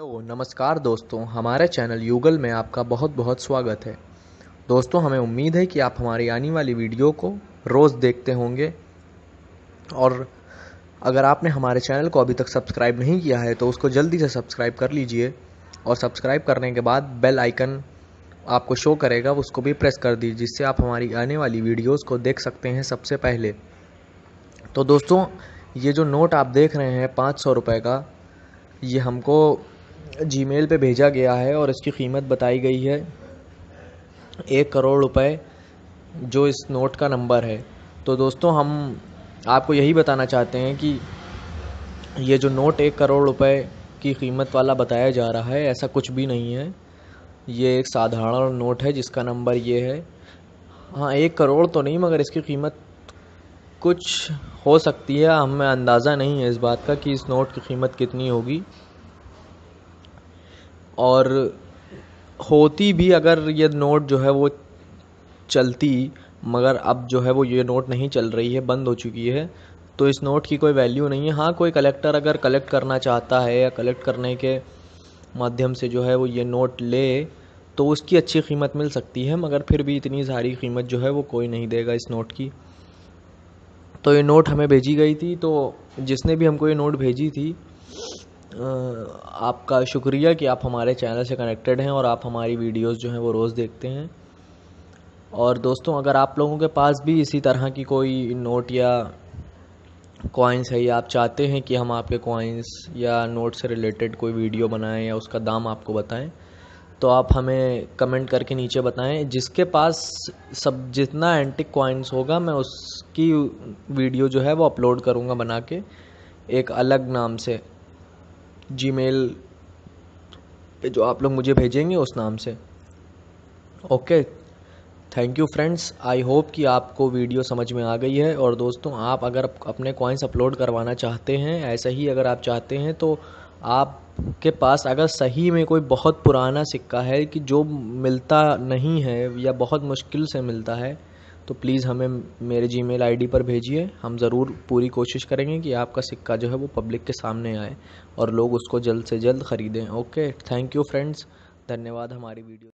hello नमस्कार दोस्तों हमारे चैनल यूगल में आपका बहुत बहुत स्वागत है दोस्तों हमें उम्मीद है कि आप हमारी आने वाली वीडियो को रोज़ देखते होंगे और अगर आपने हमारे चैनल को अभी तक सब्सक्राइब नहीं किया है तो उसको जल्दी से सब्सक्राइब कर लीजिए और सब्सक्राइब करने के बाद बेल आइकन आपको शो करेगा उसको भी प्रेस कर दीजिए जिससे आप हमारी आने वाली वीडियोज़ को देख सकते हैं सबसे पहले तो दोस्तों ये जो नोट आप देख रहे हैं पाँच सौ रुपये का ये हमको जीमेल पे भेजा गया है और इसकी कीमत बताई गई है एक करोड़ रुपए जो इस नोट का नंबर है तो दोस्तों हम आपको यही बताना चाहते हैं कि ये जो नोट एक करोड़ रुपए की कीमत वाला बताया जा रहा है ऐसा कुछ भी नहीं है ये एक साधारण नोट है जिसका नंबर ये है हाँ एक करोड़ तो नहीं मगर इसकी कीमत कुछ हो सकती है हमें अंदाज़ा नहीं है इस बात का कि इस नोट की कीमत कितनी होगी और होती भी अगर ये नोट जो है वो चलती मगर अब जो है वो ये नोट नहीं चल रही है बंद हो चुकी है तो इस नोट की कोई वैल्यू नहीं है हाँ कोई कलेक्टर अगर कलेक्ट करना चाहता है या कलेक्ट करने के माध्यम से जो है वो ये नोट ले तो उसकी अच्छी कीमत मिल सकती है मगर फिर भी इतनी सारी कीमत जो है वो कोई नहीं देगा इस नोट की तो ये नोट हमें भेजी गई थी तो जिसने भी हमको ये नोट भेजी थी आपका शुक्रिया कि आप हमारे चैनल से कनेक्टेड हैं और आप हमारी वीडियोस जो हैं वो रोज़ देखते हैं और दोस्तों अगर आप लोगों के पास भी इसी तरह की कोई नोट या कॉइन्स है या आप चाहते हैं कि हम आपके कॉइन्स या नोट से रिलेटेड कोई वीडियो बनाएं या उसका दाम आपको बताएं तो आप हमें कमेंट करके नीचे बताएं जिसके पास सब जितना एंटिक कॉइन्स होगा मैं उसकी वीडियो जो है वो अपलोड करूँगा बना के एक अलग नाम से जी मेल पर जो आप लोग मुझे भेजेंगे उस नाम से okay thank you friends I hope कि आपको वीडियो समझ में आ गई है और दोस्तों आप अगर अपने कॉइन्स अपलोड करवाना चाहते हैं ऐसा ही अगर आप चाहते हैं तो आप के पास अगर सही में कोई बहुत पुराना सिक्का है कि जो मिलता नहीं है या बहुत मुश्किल से मिलता है तो प्लीज़ हमें मेरे जी मेल पर भेजिए हम ज़रूर पूरी कोशिश करेंगे कि आपका सिक्का जो है वो पब्लिक के सामने आए और लोग उसको जल्द से जल्द ख़रीदें ओके थैंक यू फ्रेंड्स धन्यवाद हमारी वीडियो